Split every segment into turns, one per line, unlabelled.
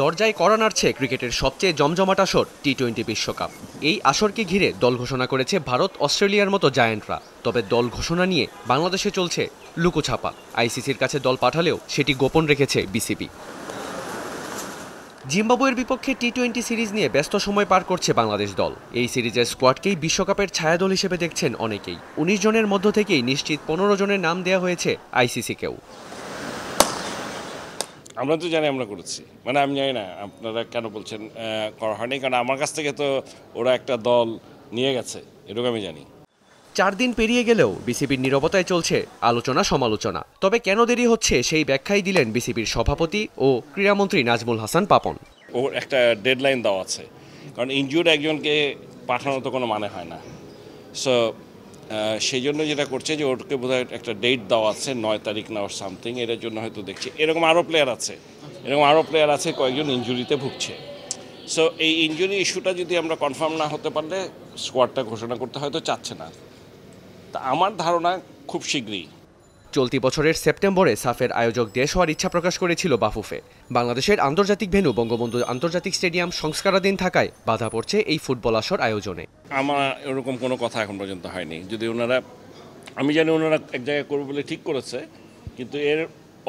দরজায় করা নাড়ছে ক্রিকেটের সবচেয়ে জমজমাট আসর টি টোয়েন্টি বিশ্বকাপ এই আসরকে ঘিরে দল ঘোষণা করেছে ভারত অস্ট্রেলিয়ার মতো জায়ান্টরা তবে দল ঘোষণা নিয়ে বাংলাদেশে চলছে লুকোছাপা আইসিসির কাছে দল পাঠালেও সেটি গোপন রেখেছে বিসিবি জিম্বাবুয়ের বিপক্ষে টি টোয়েন্টি সিরিজ নিয়ে ব্যস্ত সময় পার করছে বাংলাদেশ দল এই সিরিজের স্কোয়াডকেই বিশ্বকাপের ছায়াদল হিসেবে দেখছেন অনেকেই উনিশ জনের মধ্য থেকেই নিশ্চিত পনেরো জনের নাম দেয়া হয়েছে আইসিসিকেও
আমরা তো জানি আমরা করেছি মানে আমি জানি না আপনারা কেন বলছেন করা হয়নি কারণ আমার কাছ থেকে তো ওরা একটা দল নিয়ে গেছে এরকম আমি জানি
চার দিন পেরিয়ে গেলেও বিসিবির নিরবতায় চলছে আলোচনা সমালোচনা তবে কেন দেরি হচ্ছে সেই ব্যাখ্যাই দিলেন বিসিবির সভাপতি ও ক্রীড়ামন্ত্রী নাজমুল হাসান পাপন
ওর একটা ডেডলাইন দেওয়া আছে কারণ ইনজুর একজনকে পাঠানো তো কোনো মানে হয় না সো সেই জন্য যেটা করছে যে ওকে বোধহয় একটা ডেট দেওয়া আছে নয় তারিখ না ওর সামথিং এটার জন্য হয়তো দেখছি এরকম আরও প্লেয়ার আছে এরকম আরও প্লেয়ার আছে কয়েকজন ইঞ্জুরিতে ভুগছে সো এই ইঞ্জুরি ইস্যুটা যদি আমরা কনফার্ম না হতে পারলে স্কোয়াডটা ঘোষণা করতে হয়তো চাচ্ছে না তা আমার ধারণা খুব শীঘ্রই
চলতি বছরের সেপ্টেম্বরে সাফের আয়োজক দেশ হওয়ার ইচ্ছা প্রকাশ করেছিল বাফুফে বাংলাদেশের আন্তর্জাতিক ভেন্যু বঙ্গবন্ধু আন্তর্জাতিক স্টেডিয়াম সংস্কারাধীন থাকায় বাধা পড়ছে এই ফুটবল আসর আয়োজনে
আমার এরকম কোনো কথা এখন পর্যন্ত হয়নি যদি ওনারা আমি জানি ওনারা এক জায়গায় করবে বলে ঠিক করেছে কিন্তু এর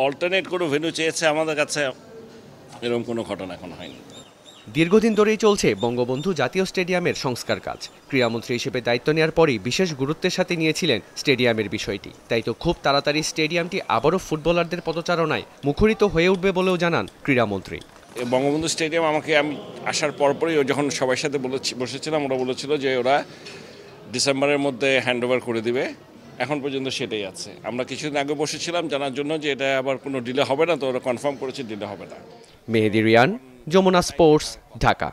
অল্টারনেট কোনো ভেন্যু চেয়েছে আমাদের কাছে এরকম কোনো ঘটনা এখন হয়নি
দীর্ঘদিন ধরেই চলছে বঙ্গবন্ধু জাতীয় স্টেডিয়ামের সংস্কার কাজ ক্রীড়ামন্ত্রী হিসেবে দায়িত্ব নেওয়ার পরই বিশেষ গুরুত্বের সাথে নিয়েছিলেন স্টেডিয়ামের বিষয়টি তাই তো খুব তাড়াতাড়ি স্টেডিয়ামটি আবারও ফুটবলারদের পদচারণায় মুখরিত হয়ে উঠবে বলেও জানান ক্রীড়ামন্ত্রী
বঙ্গবন্ধু স্টেডিয়াম আমাকে আমি আসার পরপরই যখন সবার সাথে বসেছিলাম ওরা বলেছিল যে ওরা ডিসেম্বরের মধ্যে হ্যান্ডওভার করে দিবে এখন পর্যন্ত সেটাই আছে আমরা কিছুদিন আগে বসেছিলাম জানার জন্য যে এটা আবার কোনো ডিলে হবে না তো ওরা কনফার্ম করেছে ডিলে হবে না
মেহেদি রিয়ান যমুনা
স্পোর্টস ঢাকা